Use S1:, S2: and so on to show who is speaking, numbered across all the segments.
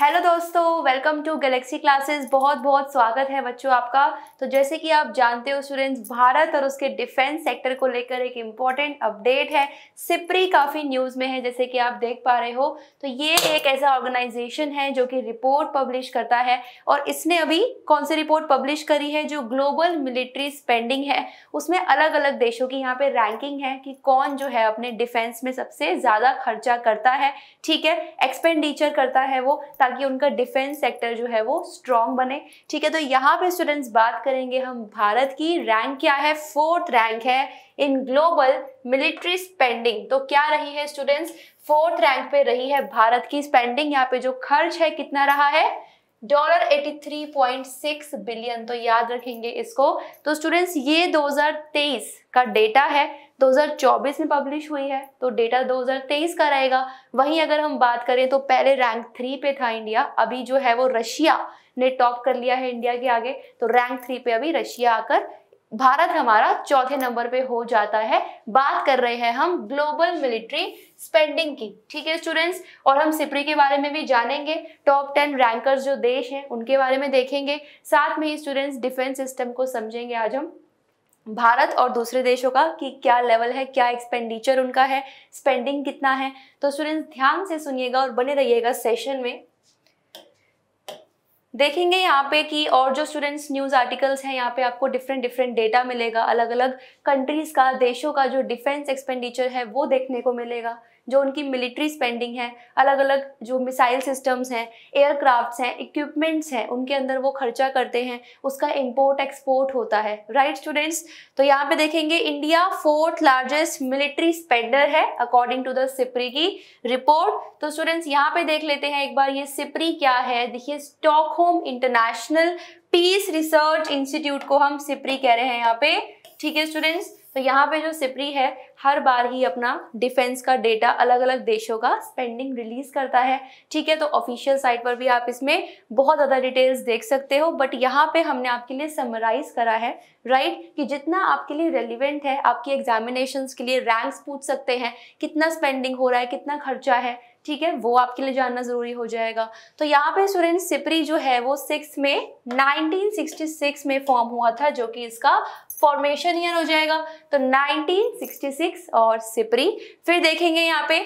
S1: Hello दोस्तों welcome to Galaxy classes बहुत बहुत स्वागत है बच्चों आपका तो जैसे कि आप जानते हो स्टूडेंट्स भारत और उसके डिफेंस सेक्टर को लेकर एक इम्पॉर्टेंट अपडेट है सिप्री काफ़ी न्यूज़ में है जैसे कि आप देख पा रहे हो तो ये एक ऐसा ऑर्गेनाइजेशन है जो कि रिपोर्ट पब्लिश करता है और इसने अभी कौन सी रिपोर्ट पब्लिश करी है जो ग्लोबल मिलिट्री स्पेंडिंग है उसमें अलग अलग देशों की यहाँ पर रैंकिंग है कि कौन जो है अपने डिफेंस में सबसे ज़्यादा खर्चा करता है ठीक है एक्सपेंडिचर करता है वो ताकि उनका डिफेंस सेक्टर जो है वो स्ट्रॉन्ग बने ठीक है तो यहाँ पे स्टूडेंट्स बात करेंगे हम भारत की रैंक क्या है फोर्थ रैंक है इन ग्लोबल मिलिट्री स्पेंडिंग तो क्या रही है स्टूडेंट्स फोर्थ रैंक पे रही है भारत की स्पेंडिंग यहाँ पे जो खर्च है कितना रहा है डॉलर 83.6 बिलियन तो याद रखेंगे इसको तो स्टूडेंट्स ये 2023 का डेटा है 2024 में पब्लिश हुई है तो डेटा 2023 का रहेगा वहीं अगर हम बात करें तो पहले रैंक थ्री पे था इंडिया अभी जो है वो रशिया ने टॉप कर लिया है इंडिया के आगे तो रैंक थ्री पे अभी रशिया आकर भारत हमारा चौथे नंबर पे हो जाता है बात कर रहे हैं हम ग्लोबल मिलिट्री स्पेंडिंग की ठीक है स्टूडेंट्स और हम सिपरी के बारे में भी जानेंगे टॉप टेन रैंकर्स जो देश हैं उनके बारे में देखेंगे साथ में ही स्टूडेंट्स डिफेंस सिस्टम को समझेंगे आज हम भारत और दूसरे देशों का कि क्या लेवल है क्या एक्सपेंडिचर उनका है स्पेंडिंग कितना है तो स्टूडेंट्स ध्यान से सुनिएगा और बने रहिएगा सेशन में देखेंगे यहाँ पे कि और जो स्टूडेंट्स न्यूज़ आर्टिकल्स हैं यहाँ पे आपको डिफरेंट डिफरेंट डेटा मिलेगा अलग अलग कंट्रीज़ का देशों का जो डिफेंस एक्सपेंडिचर है वो देखने को मिलेगा जो उनकी मिलिट्री स्पेंडिंग है अलग अलग जो मिसाइल सिस्टम्स हैं एयरक्राफ्ट्स हैं इक्विपमेंट्स हैं उनके अंदर वो खर्चा करते हैं उसका इम्पोर्ट एक्सपोर्ट होता है राइट स्टूडेंट्स तो यहाँ पे देखेंगे India fourth largest military spender है अकॉर्डिंग टू द सिपरी की रिपोर्ट तो स्टूडेंट्स यहाँ पे देख लेते हैं एक बार ये सिपरी क्या है देखिए Stockholm International Peace Research Institute को हम सिपरी कह रहे हैं यहाँ पे ठीक है स्टूडेंट्स तो यहाँ पे जो सिपरी है हर बार ही अपना डिफेंस का डेटा अलग अलग देशों का स्पेंडिंग रिलीज करता है ठीक है तो ऑफिशियल साइट पर भी आप इसमें बहुत ज़्यादा डिटेल्स देख सकते हो बट यहाँ पे हमने आपके लिए समराइज करा है राइट कि जितना आपके लिए रेलिवेंट है आपकी एग्जामिनेशन के लिए रैंक्स पूछ सकते हैं कितना स्पेंडिंग हो रहा है कितना खर्चा है ठीक है वो आपके लिए जानना जरूरी हो जाएगा तो यहाँ पे स्टूडेंट सिपरी जो है वो सिक्स में 1966 में फॉर्म हुआ था जो कि इसका फॉर्मेशन ईयर हो जाएगा तो 1966 और सिपरी फिर देखेंगे यहाँ पे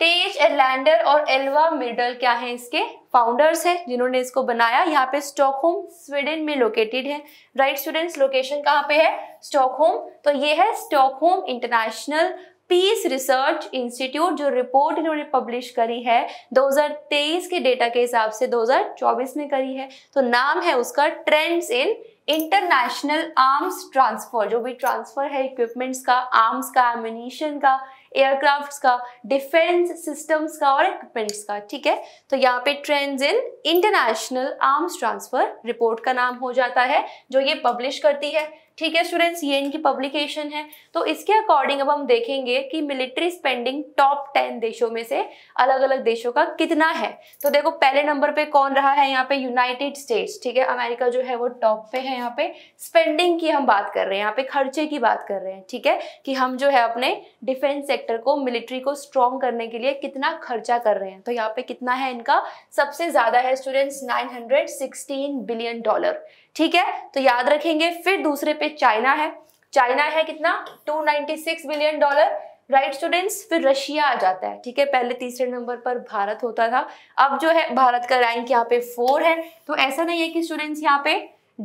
S1: टेज एलैंडर और एल्वा मिडल क्या है इसके फाउंडर्स हैं जिन्होंने इसको बनाया यहाँ पे स्टॉकहोम स्वीडन में लोकेटेड है राइट स्टूडेंट्स लोकेशन कहाँ पे है स्टॉकहोम तो ये है Stockholm International Peace Research Institute जो रिपोर्ट इन्होंने पब्लिश करी है 2023 के डेटा के हिसाब से 2024 में करी है तो नाम है उसका trends in international arms transfer जो भी ट्रांसफर है इक्विपमेंट्स का आर्म्स का एमिनीशन का एयरक्राफ्ट्स का डिफेंस सिस्टम्स का और इक्विपमेंट्स का ठीक है तो यहाँ पे trends in international arms transfer report का नाम हो जाता है जो ये पब्लिश करती है ठीक है स्टूडेंट्स ये इनकी पब्लिकेशन है तो इसके अकॉर्डिंग अब हम देखेंगे कि मिलिट्री स्पेंडिंग टॉप टेन देशों में से अलग अलग देशों का कितना है तो देखो पहले नंबर पे कौन रहा है यहाँ पे यूनाइटेड स्टेट्स ठीक है अमेरिका जो है वो टॉप पे है यहाँ पे स्पेंडिंग की हम बात कर रहे हैं यहाँ पे खर्चे की बात कर रहे हैं ठीक है कि हम जो है अपने डिफेंस सेक्टर को मिलिट्री को स्ट्रॉन्ग करने के लिए कितना खर्चा कर रहे हैं तो यहाँ पे कितना है इनका सबसे ज्यादा है स्टूडेंट्स नाइन बिलियन डॉलर ठीक है तो याद रखेंगे फिर दूसरे पे पे चाइना है चाइना है कितना 296 बिलियन डॉलर राइट स्टूडेंट्स फिर रशिया आ जाता है ठीक है पहले तीसरे नंबर पर भारत होता था अब जो है भारत का रैंक यहाँ पे फोर है तो ऐसा नहीं है कि स्टूडेंट्स यहाँ पे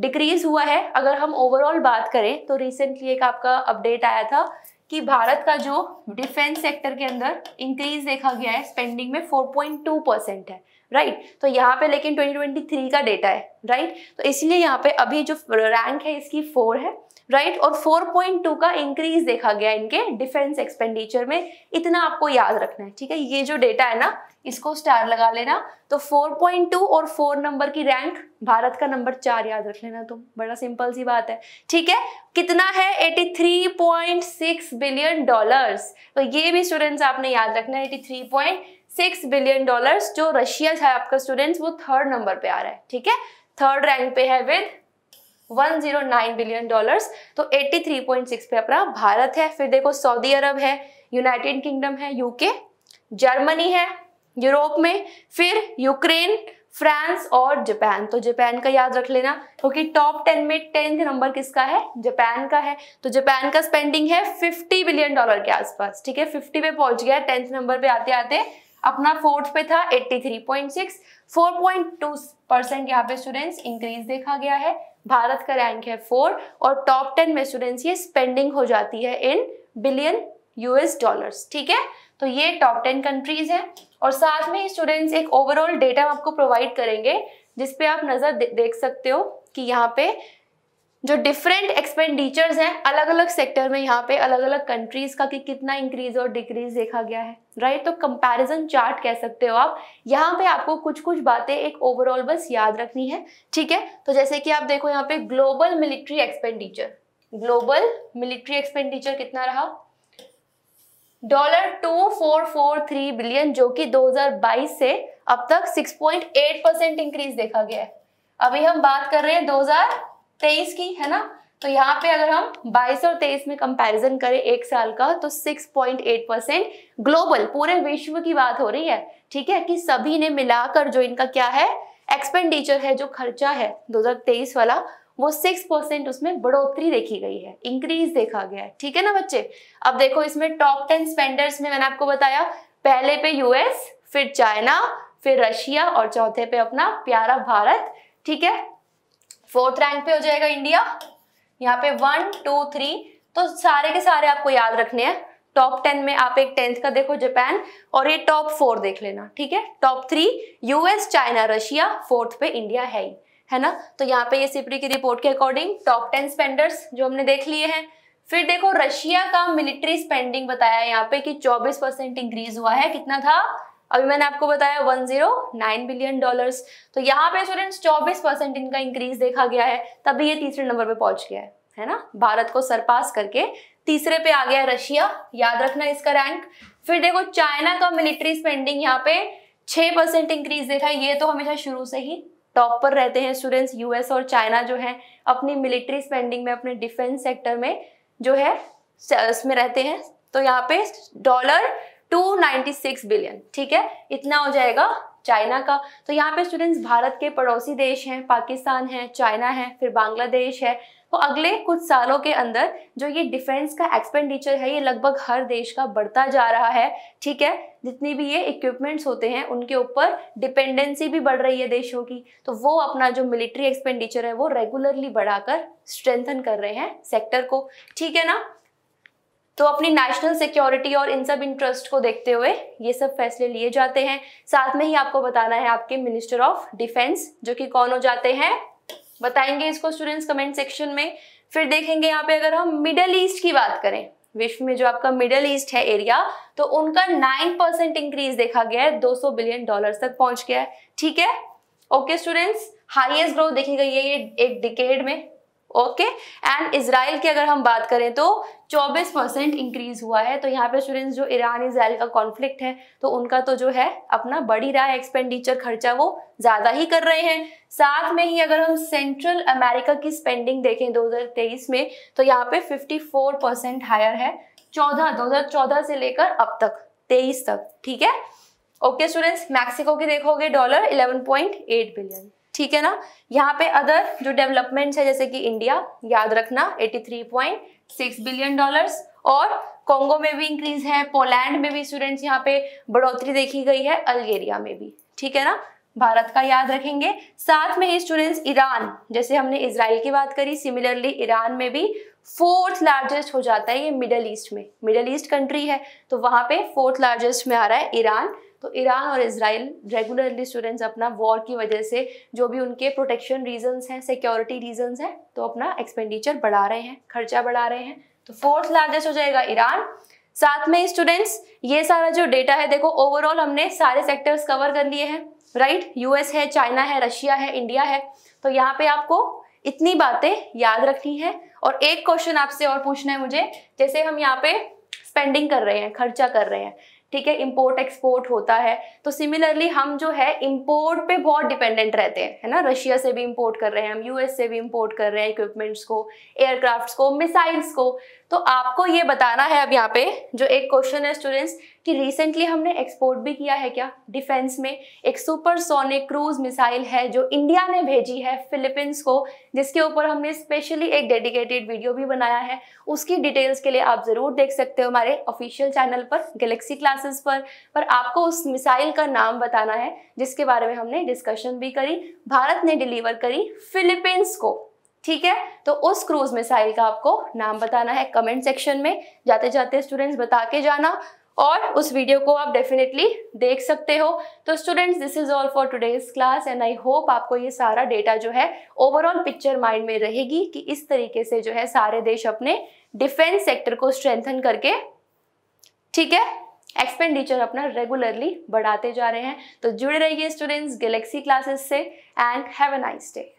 S1: डिक्रीज हुआ है अगर हम ओवरऑल बात करें तो रिसेंटली एक आपका अपडेट आया था कि भारत का जो डिफेंस सेक्टर के अंदर इंक्रीज देखा गया है स्पेंडिंग में 4.2 परसेंट है राइट right? तो यहाँ पे लेकिन 2023 का डेटा है राइट right? तो इसलिए यहाँ पे अभी जो रैंक है इसकी फोर है राइट right? और 4.2 का इंक्रीज देखा गया इनके डिफेंस एक्सपेंडिचर में इतना आपको याद रखना है ठीक है ये जो डेटा है ना इसको स्टार लगा लेना तो 4.2 और 4 नंबर की रैंक भारत का नंबर चार याद रख लेना तुम बड़ा सिंपल सी बात है ठीक है कितना है 83.6 बिलियन डॉलर्स तो ये भी स्टूडेंट्स आपने याद रखना है 83. सिक्स बिलियन डॉलर्स जो रशिया है आपका स्टूडेंट्स वो थर्ड नंबर पे आ रहा है ठीक है थर्ड रैंक पे है विद 109 बिलियन डॉलर्स तो 83.6 पे अपना भारत है फिर देखो सऊदी अरब है यूनाइटेड किंगडम है यूके जर्मनी है यूरोप में फिर यूक्रेन फ्रांस और जापान तो जापान का याद रख लेना क्योंकि टॉप टेन में टेंथ नंबर किसका है जापान का है तो जापान का स्पेंडिंग है 50 बिलियन डॉलर के आसपास ठीक है 50 पे पहुंच गया टेंथ नंबर पे आते आते अपना फोर्थ पे था 83.6 4.2 परसेंट यहाँ पे स्टूडेंट्स इंक्रीज देखा गया है भारत का रैंक है फोर और टॉप टेन में स्टूडेंट्स ये स्पेंडिंग हो जाती है इन बिलियन यूएस डॉलर्स ठीक है तो ये टॉप टेन कंट्रीज हैं और साथ में स्टूडेंट्स एक ओवरऑल डेटा आपको प्रोवाइड करेंगे जिसपे आप नज़र दे, देख सकते हो कि यहाँ पे जो डिफरेंट एक्सपेंडिचर्स हैं अलग अलग सेक्टर में यहाँ पे अलग अलग कंट्रीज का कि कितना इंक्रीज और डिक्रीज देखा गया है राइट right? तो कंपैरिजन चार्ट कह सकते हो आप यहाँ पे आपको कुछ कुछ बातें एक ओवरऑल बस याद रखनी है ठीक है तो जैसे कि आप देखो यहाँ पे global military expenditure global military expenditure कितना रहा dollar two four four three billion जो कि 2022 से अब तक 6.8 परसेंट इंक्रीज देखा गया है अभी हम बात कर रहे हैं तेईस की है ना तो यहाँ पे अगर हम 22 और 23 में कंपैरिजन करें एक साल का तो 6.8 परसेंट ग्लोबल पूरे विश्व की बात हो रही है ठीक है कि सभी ने मिलाकर जो इनका क्या है एक्सपेंडिचर है जो खर्चा है 2023 वाला वो 6 परसेंट उसमें बढ़ोतरी देखी गई है इंक्रीज देखा गया है ठीक है ना बच्चे अब देखो इसमें टॉप टेन स्पेंडर्स में मैंने आपको बताया पहले पे यूएस फिर चाइना फिर रशिया और चौथे पे अपना प्यारा भारत ठीक है फोर्थ रैंक पे हो जाएगा इंडिया यहाँ पे वन टू थ्री तो सारे के सारे आपको याद रखने हैं टॉप टेन में आप एक टेंथ का देखो जापान और ये टॉप फोर देख लेना ठीक है top three US China Russia fourth पे इंडिया है ही है ना तो यहाँ पे ये सिपरी की रिपोर्ट के अकॉर्डिंग टॉप टेन स्पेंडर्स जो हमने देख लिए हैं फिर देखो रशिया का मिलिट्री स्पेंडिंग बताया यहाँ पे कि 24 परसेंट इंक्रीज हुआ है कितना था अभी मैंने आपको बताया 109 बिलियन डॉलर्स तो यहाँ पे स्टूडेंट्स 24 परसेंट इनका इंक्रीज देखा गया है तभी ये तीसरे नंबर पे पहुंच गया है है ना भारत को सरपास करके तीसरे पे आ गया रशिया याद रखना इसका रैंक फिर देखो चाइना का मिलिट्री स्पेंडिंग यहाँ पे छह परसेंट इंक्रीज देखा ये तो हमेशा शुरू से ही टॉप पर रहते हैं स्टूडेंट्स यूएस और चाइना जो है अपनी मिलिट्री स्पेंडिंग में अपने डिफेंस सेक्टर में जो है उसमें रहते हैं तो यहाँ पे डॉलर 296 बिलियन ठीक है इतना हो जाएगा चाइना का तो यहाँ पे स्टूडेंट्स भारत के पड़ोसी देश हैं पाकिस्तान है चाइना है फिर बांग्लादेश है तो अगले कुछ सालों के अंदर जो ये डिफेंस का एक्सपेंडिचर है ये लगभग हर देश का बढ़ता जा रहा है ठीक है जितनी भी ये इक्विपमेंट्स होते हैं उनके ऊपर डिपेंडेंसी भी बढ़ रही है देशों की तो वो अपना जो मिलिट्री एक्सपेंडिचर है वो रेगुलरली बढ़ाकर स्ट्रेंथन कर रहे हैं सेक्टर को ठीक है ना तो अपनी नेशनल सिक्योरिटी और इन सब इंटरेस्ट को देखते हुए ये सब फैसले लिए जाते हैं साथ में ही आपको बताना है आपके मिनिस्टर ऑफ डिफेंस जो कि कौन हो जाते हैं बताएंगे इसको स्टूडेंट्स कमेंट सेक्शन में फिर देखेंगे यहाँ पे अगर हम मिडल ईस्ट की बात करें विश्व में जो आपका मिडल ईस्ट है एरिया तो उनका नाइन परसेंट इंक्रीज देखा गया है 200 बिलियन डॉलर तक पहुंच गया है ठीक है ओके स्टूडेंट्स हाईएस्ट ग्रोथ देखी गई है ये एक डिकेड में ओके एंड इसराइल की अगर हम बात करें तो 24 परसेंट इंक्रीज हुआ है तो यहाँ पे स्टूडेंट्स जो ईरान इसराइल का कॉन्फ्लिक्ट है तो उनका तो जो है अपना बढ़ी रहा है एक्सपेंडिचर खर्चा वो ज़्यादा ही कर रहे हैं साथ में ही अगर हम सेंट्रल अमेरिका की स्पेंडिंग देखें 2023 में तो यहाँ पे 54 परसेंट हायर है हजार चौदह से लेकर अब तक तेईस तक ठीक है ओके स्टूडेंट्स मैक्सिको की देखोगे डॉलर एट बिलियन ठीक है ना यहाँ पे अदर जो डेवलपमेंट्स है जैसे कि इंडिया याद रखना 83.6 बिलियन डॉलर्स और कॉन्गो में भी इंक्रीज है पोलैंड में भी स्टूडेंट्स यहाँ पे बढ़ोतरी देखी गई है अल्गेरिया में भी ठीक है ना भारत का याद रखेंगे साथ में ही स्टूडेंट्स ईरान जैसे हमने इसराइल की बात करी सिमिलरली ईरान में भी फोर्थ लार्जेस्ट हो जाता है ये मिडल ईस्ट में मिडल ईस्ट कंट्री है तो वहां पे फोर्थ लार्जेस्ट में आ रहा है ईरान तो ईरान और इसराइल रेगुलरली स्टूडेंट्स अपना वॉर की वजह से जो भी उनके प्रोटेक्शन रीजंस हैं सिक्योरिटी रीजंस हैं तो अपना एक्सपेंडिचर बढ़ा रहे हैं खर्चा बढ़ा रहे हैं तो फोर्थ लार्जेस्ट हो जाएगा ईरान साथ में स्टूडेंट्स ये सारा जो डेटा है देखो ओवरऑल हमने सारे सेक्टर्स कवर कर लिए हैं राइट यूएस है चाइना है रशिया है इंडिया है तो यहाँ पे आपको इतनी बातें याद रखनी है और एक क्वेश्चन आपसे और पूछना है मुझे जैसे हम यहाँ पे स्पेंडिंग कर रहे हैं खर्चा कर रहे हैं ठीक है इम्पोर्ट एक्सपोर्ट होता है तो सिमिलरली हम जो है इम्पोर्ट पे बहुत डिपेंडेंट रहते हैं है ना रशिया से भी इम्पोर्ट कर रहे हैं हम यूएस से भी इम्पोर्ट कर रहे हैं इक्विपमेंट्स को एयरक्राफ्ट्स को मिसाइल्स को तो आपको ये बताना है अब यहाँ पे जो एक क्वेश्चन है स्टूडेंट्स कि रिसेंटली हमने एक्सपोर्ट भी किया है क्या डिफेंस में एक सुपरसोनिक क्रूज मिसाइल है जो इंडिया ने भेजी है फिलीपींस को जिसके ऊपर हमने स्पेशली एक डेडिकेटेड वीडियो भी बनाया है उसकी डिटेल्स के लिए आप ज़रूर देख सकते हो हमारे ऑफिशियल चैनल पर गैलेक्सी क्लासेस पर पर आपको उस मिसाइल का नाम बताना है जिसके बारे में हमने डिस्कशन भी करी भारत ने डिलीवर करी फिलीपींस को ठीक है तो उस क्रूज मिसाइल का आपको नाम बताना है कमेंट सेक्शन में जाते जाते स्टूडेंट्स बता के जाना और उस वीडियो को आप डेफिनेटली देख सकते हो तो students this is all for today's class and I hope आपको ये सारा डेटा जो है ओवरऑल पिक्चर माइंड में रहेगी कि इस तरीके से जो है सारे देश अपने डिफेंस सेक्टर को स्ट्रेंथन करके ठीक है एक्सपेंडिचर अपना रेगुलरली बढ़ाते जा रहे हैं तो जुड़े रहिए स्टूडेंट्स गैलेक्सी क्लासेस से and have a nice day